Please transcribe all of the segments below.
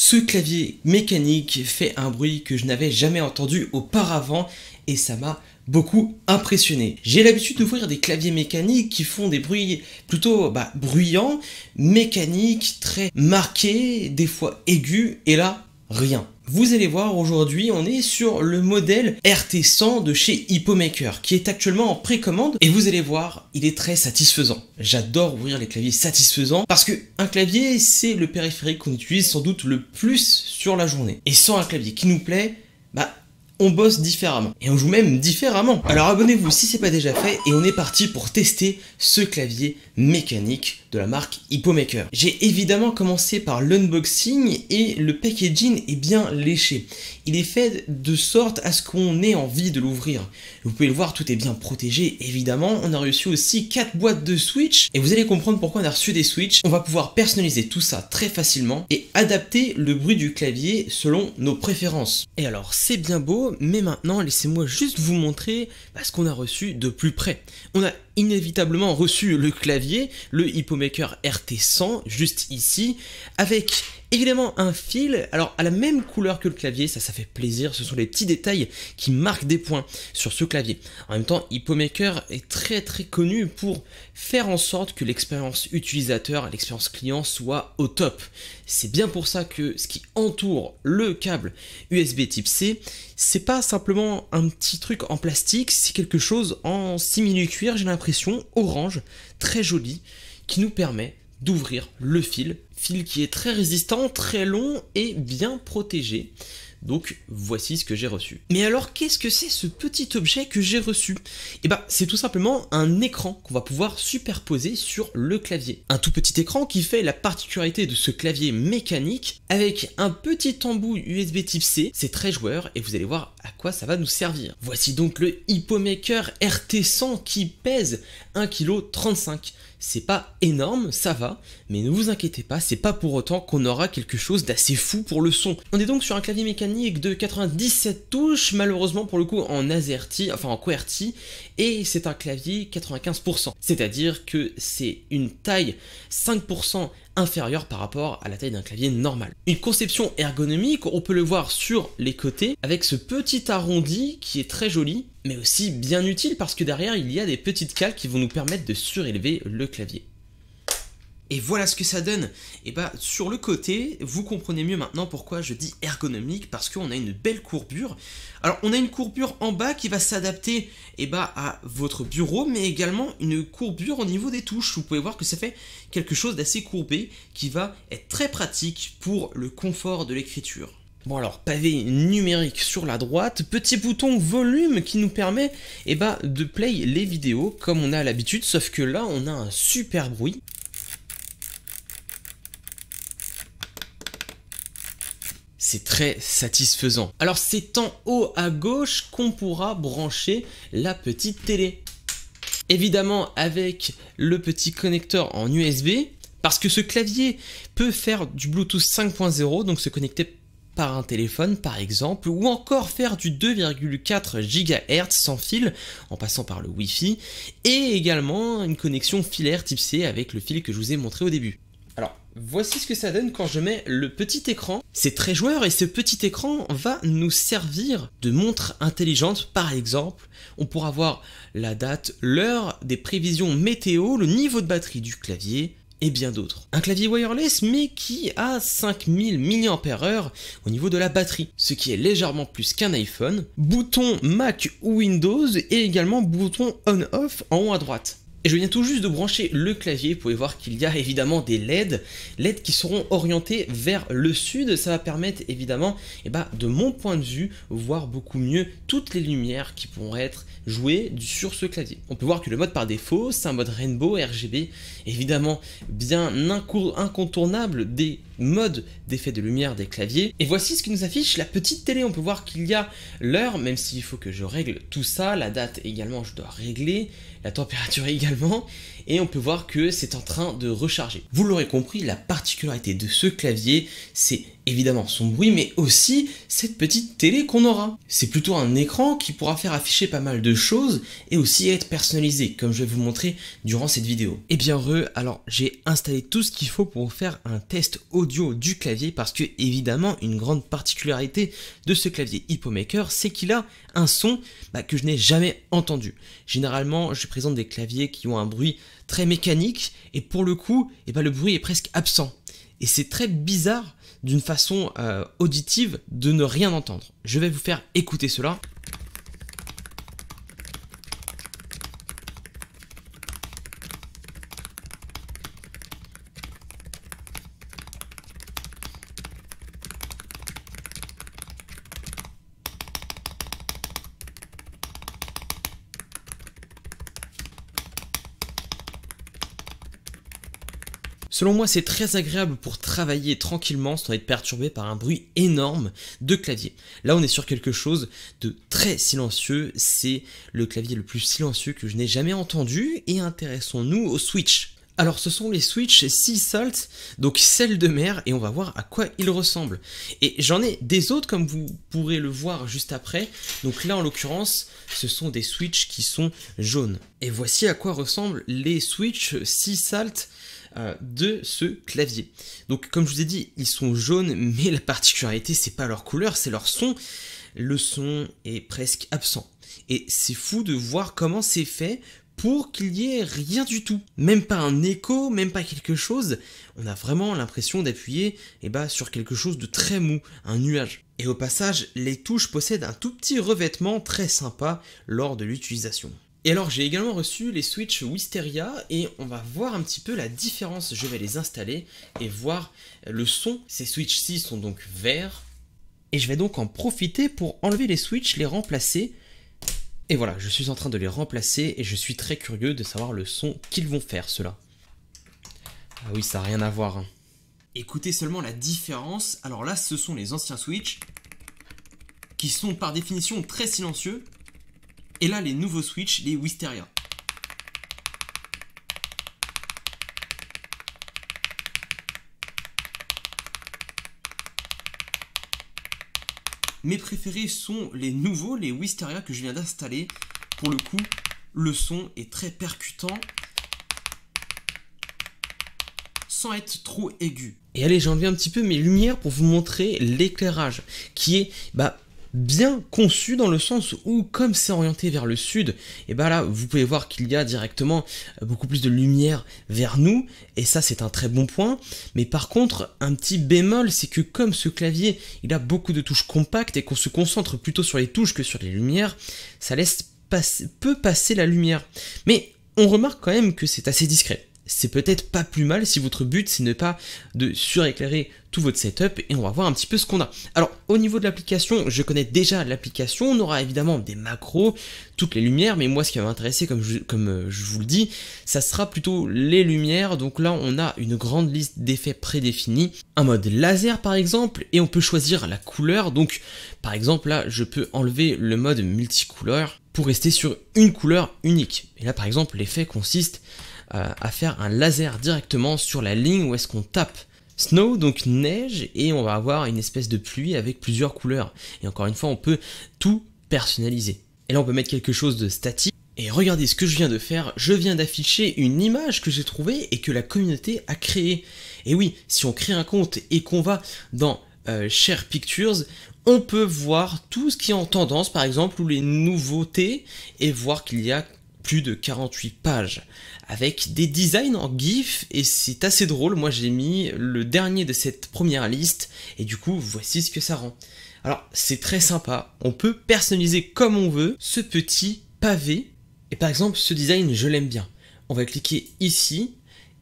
Ce clavier mécanique fait un bruit que je n'avais jamais entendu auparavant et ça m'a beaucoup impressionné. J'ai l'habitude d'ouvrir des claviers mécaniques qui font des bruits plutôt bah, bruyants, mécaniques, très marqués, des fois aigus, et là, rien. Vous allez voir aujourd'hui on est sur le modèle RT100 de chez Hippomaker qui est actuellement en précommande et vous allez voir il est très satisfaisant. J'adore ouvrir les claviers satisfaisants parce que un clavier c'est le périphérique qu'on utilise sans doute le plus sur la journée. Et sans un clavier qui nous plaît, bah on bosse différemment. Et on joue même différemment. Alors abonnez-vous si c'est pas déjà fait et on est parti pour tester ce clavier mécanique de la marque Hippomaker. J'ai évidemment commencé par l'unboxing et le packaging est bien léché. Il est fait de sorte à ce qu'on ait envie de l'ouvrir. Vous pouvez le voir, tout est bien protégé évidemment. On a reçu aussi 4 boîtes de Switch et vous allez comprendre pourquoi on a reçu des Switch. On va pouvoir personnaliser tout ça très facilement et adapter le bruit du clavier selon nos préférences. Et alors c'est bien beau, mais maintenant laissez-moi juste vous montrer bah, ce qu'on a reçu de plus près. On a inévitablement reçu le clavier, le Hippomaker RT100, juste ici, avec Évidemment, un fil, alors à la même couleur que le clavier, ça, ça fait plaisir, ce sont les petits détails qui marquent des points sur ce clavier. En même temps, HippoMaker est très très connu pour faire en sorte que l'expérience utilisateur, l'expérience client soit au top. C'est bien pour ça que ce qui entoure le câble USB type C, c'est pas simplement un petit truc en plastique, c'est quelque chose en simili-cuir, j'ai l'impression, orange, très joli, qui nous permet d'ouvrir le fil. Fil qui est très résistant, très long et bien protégé. Donc voici ce que j'ai reçu. Mais alors qu'est-ce que c'est ce petit objet que j'ai reçu Eh bah c'est tout simplement un écran qu'on va pouvoir superposer sur le clavier. Un tout petit écran qui fait la particularité de ce clavier mécanique avec un petit embout USB type C. C'est très joueur et vous allez voir à quoi ça va nous servir. Voici donc le Maker RT100 qui pèse 1,35 kg. C'est pas énorme, ça va, mais ne vous inquiétez pas, c'est pas pour autant qu'on aura quelque chose d'assez fou pour le son. On est donc sur un clavier mécanique de 97 touches, malheureusement pour le coup en AZERTY, enfin en QWERTY, et c'est un clavier 95%. C'est-à-dire que c'est une taille 5% inférieure par rapport à la taille d'un clavier normal. Une conception ergonomique, on peut le voir sur les côtés avec ce petit arrondi qui est très joli mais aussi bien utile parce que derrière il y a des petites cales qui vont nous permettre de surélever le clavier. Et voilà ce que ça donne. Et bah sur le côté, vous comprenez mieux maintenant pourquoi je dis ergonomique, parce qu'on a une belle courbure. Alors on a une courbure en bas qui va s'adapter et eh bah, à votre bureau, mais également une courbure au niveau des touches. Vous pouvez voir que ça fait quelque chose d'assez courbé qui va être très pratique pour le confort de l'écriture. Bon alors, pavé numérique sur la droite, petit bouton volume qui nous permet et eh bah, de play les vidéos comme on a l'habitude, sauf que là on a un super bruit. c'est très satisfaisant. Alors c'est en haut à gauche qu'on pourra brancher la petite télé. Évidemment avec le petit connecteur en USB, parce que ce clavier peut faire du Bluetooth 5.0, donc se connecter par un téléphone par exemple, ou encore faire du 2,4 GHz sans fil en passant par le Wi-Fi, et également une connexion filaire type C avec le fil que je vous ai montré au début. Voici ce que ça donne quand je mets le petit écran. C'est très joueur et ce petit écran va nous servir de montre intelligente par exemple. On pourra voir la date, l'heure, des prévisions météo, le niveau de batterie du clavier et bien d'autres. Un clavier wireless mais qui a 5000 mAh au niveau de la batterie, ce qui est légèrement plus qu'un iPhone, bouton Mac ou Windows et également bouton on-off en haut à droite. Et je viens tout juste de brancher le clavier, vous pouvez voir qu'il y a évidemment des LED, LED qui seront orientées vers le sud, ça va permettre évidemment, eh ben, de mon point de vue, voir beaucoup mieux toutes les lumières qui pourront être jouées sur ce clavier. On peut voir que le mode par défaut, c'est un mode Rainbow RGB, évidemment bien incontournable des modes d'effet de lumière des claviers. Et voici ce qui nous affiche la petite télé, on peut voir qu'il y a l'heure, même s'il faut que je règle tout ça, la date également je dois régler, la température également et on peut voir que c'est en train de recharger. Vous l'aurez compris, la particularité de ce clavier, c'est évidemment son bruit, mais aussi cette petite télé qu'on aura. C'est plutôt un écran qui pourra faire afficher pas mal de choses et aussi être personnalisé, comme je vais vous montrer durant cette vidéo. Et eh bien heureux, alors j'ai installé tout ce qu'il faut pour faire un test audio du clavier parce que évidemment une grande particularité de ce clavier HippoMaker, c'est qu'il a un son bah, que je n'ai jamais entendu. Généralement, je présente des claviers qui ont un bruit très mécanique, et pour le coup, et eh ben, le bruit est presque absent. Et c'est très bizarre d'une façon euh, auditive de ne rien entendre. Je vais vous faire écouter cela. Selon moi, c'est très agréable pour travailler tranquillement sans être perturbé par un bruit énorme de clavier. Là, on est sur quelque chose de très silencieux. C'est le clavier le plus silencieux que je n'ai jamais entendu. Et intéressons-nous aux Switch. Alors ce sont les Switch Sea Salt, donc celles de mer, et on va voir à quoi ils ressemblent. Et j'en ai des autres comme vous pourrez le voir juste après. Donc là en l'occurrence, ce sont des Switch qui sont jaunes. Et voici à quoi ressemblent les switches Sea Salt euh, de ce clavier. Donc comme je vous ai dit, ils sont jaunes, mais la particularité c'est pas leur couleur, c'est leur son. Le son est presque absent. Et c'est fou de voir comment c'est fait pour qu'il n'y ait rien du tout. Même pas un écho, même pas quelque chose. On a vraiment l'impression d'appuyer et eh ben, sur quelque chose de très mou, un nuage. Et au passage, les touches possèdent un tout petit revêtement très sympa lors de l'utilisation. Et alors j'ai également reçu les Switch Wisteria et on va voir un petit peu la différence. Je vais les installer et voir le son. Ces switches ci sont donc verts et je vais donc en profiter pour enlever les switches, les remplacer. Et voilà, je suis en train de les remplacer et je suis très curieux de savoir le son qu'ils vont faire ceux-là. Ah oui, ça n'a rien à voir. Hein. Écoutez seulement la différence. Alors là, ce sont les anciens switches, qui sont par définition très silencieux et là, les nouveaux Switch, les Wisteria. Mes préférés sont les nouveaux, les Wisteria que je viens d'installer. Pour le coup, le son est très percutant sans être trop aigu. Et allez, j'enlève un petit peu mes lumières pour vous montrer l'éclairage qui est bah, bien conçu dans le sens où comme c'est orienté vers le sud, et eh ben là vous pouvez voir qu'il y a directement euh, beaucoup plus de lumière vers nous et ça c'est un très bon point. Mais par contre un petit bémol c'est que comme ce clavier il a beaucoup de touches compactes et qu'on se concentre plutôt sur les touches que sur les lumières, ça laisse peu passer la lumière. Mais on remarque quand même que c'est assez discret c'est peut-être pas plus mal si votre but c'est ne pas de suréclairer tout votre setup et on va voir un petit peu ce qu'on a. Alors au niveau de l'application, je connais déjà l'application, on aura évidemment des macros, toutes les lumières, mais moi ce qui va m'intéresser comme comme euh, je vous le dis, ça sera plutôt les lumières, donc là on a une grande liste d'effets prédéfinis, un mode laser par exemple, et on peut choisir la couleur, donc par exemple là je peux enlever le mode multicouleur pour rester sur une couleur unique. Et là par exemple l'effet consiste euh, à faire un laser directement sur la ligne où est-ce qu'on tape. Snow, donc neige, et on va avoir une espèce de pluie avec plusieurs couleurs. Et encore une fois, on peut tout personnaliser. Et là, on peut mettre quelque chose de statique. Et regardez ce que je viens de faire, je viens d'afficher une image que j'ai trouvée et que la communauté a créée. Et oui, si on crée un compte et qu'on va dans euh, Share Pictures, on peut voir tout ce qui est en tendance, par exemple, ou les nouveautés, et voir qu'il y a plus de 48 pages, avec des designs en GIF, et c'est assez drôle, moi j'ai mis le dernier de cette première liste, et du coup voici ce que ça rend. Alors c'est très sympa, on peut personnaliser comme on veut ce petit pavé, et par exemple ce design je l'aime bien. On va cliquer ici,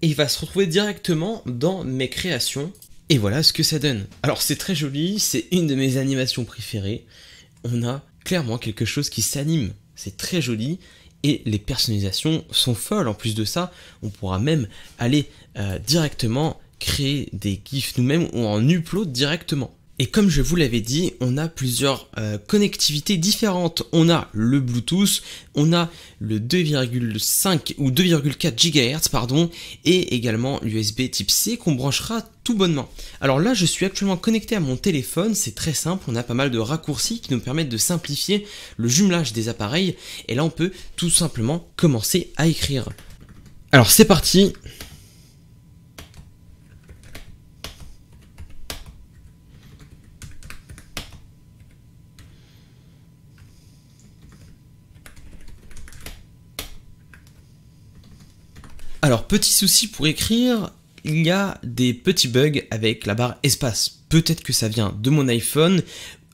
et il va se retrouver directement dans mes créations, et voilà ce que ça donne. Alors c'est très joli, c'est une de mes animations préférées, on a clairement quelque chose qui s'anime, c'est très joli, et les personnalisations sont folles. En plus de ça, on pourra même aller euh, directement créer des GIFs nous-mêmes ou en upload directement. Et comme je vous l'avais dit, on a plusieurs euh, connectivités différentes. On a le Bluetooth, on a le 2,5 ou 2,4 GHz pardon, et également l'USB type C qu'on branchera tout bonnement. Alors là, je suis actuellement connecté à mon téléphone, c'est très simple, on a pas mal de raccourcis qui nous permettent de simplifier le jumelage des appareils et là on peut tout simplement commencer à écrire. Alors c'est parti, Alors, petit souci pour écrire, il y a des petits bugs avec la barre espace. Peut-être que ça vient de mon iPhone,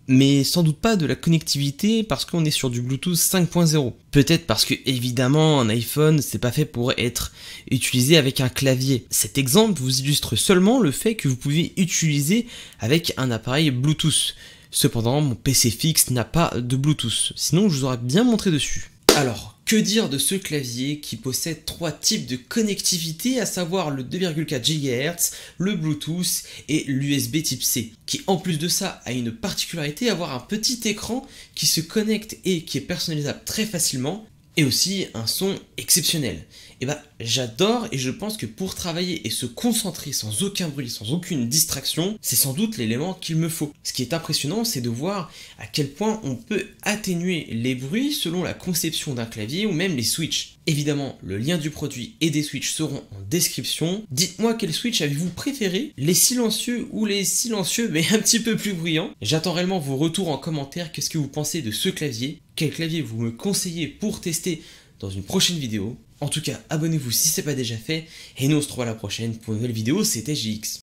mais sans doute pas de la connectivité parce qu'on est sur du Bluetooth 5.0. Peut-être parce que évidemment un iPhone c'est pas fait pour être utilisé avec un clavier. Cet exemple vous illustre seulement le fait que vous pouvez utiliser avec un appareil Bluetooth. Cependant mon PC fixe n'a pas de Bluetooth, sinon je vous aurais bien montré dessus. Alors, que dire de ce clavier qui possède trois types de connectivité, à savoir le 2,4 GHz, le Bluetooth et l'USB type C, qui en plus de ça a une particularité, avoir un petit écran qui se connecte et qui est personnalisable très facilement, et aussi un son exceptionnel. Et eh ben, j'adore et je pense que pour travailler et se concentrer sans aucun bruit, sans aucune distraction, c'est sans doute l'élément qu'il me faut. Ce qui est impressionnant, c'est de voir à quel point on peut atténuer les bruits selon la conception d'un clavier ou même les switches. Évidemment, le lien du produit et des switches seront en description. Dites-moi quel switch avez-vous préféré Les silencieux ou les silencieux mais un petit peu plus bruyants J'attends réellement vos retours en commentaire. Qu'est-ce que vous pensez de ce clavier Quel clavier vous me conseillez pour tester dans une prochaine vidéo. En tout cas, abonnez-vous si ce n'est pas déjà fait, et nous on se retrouve à la prochaine pour une nouvelle vidéo, c'était JX.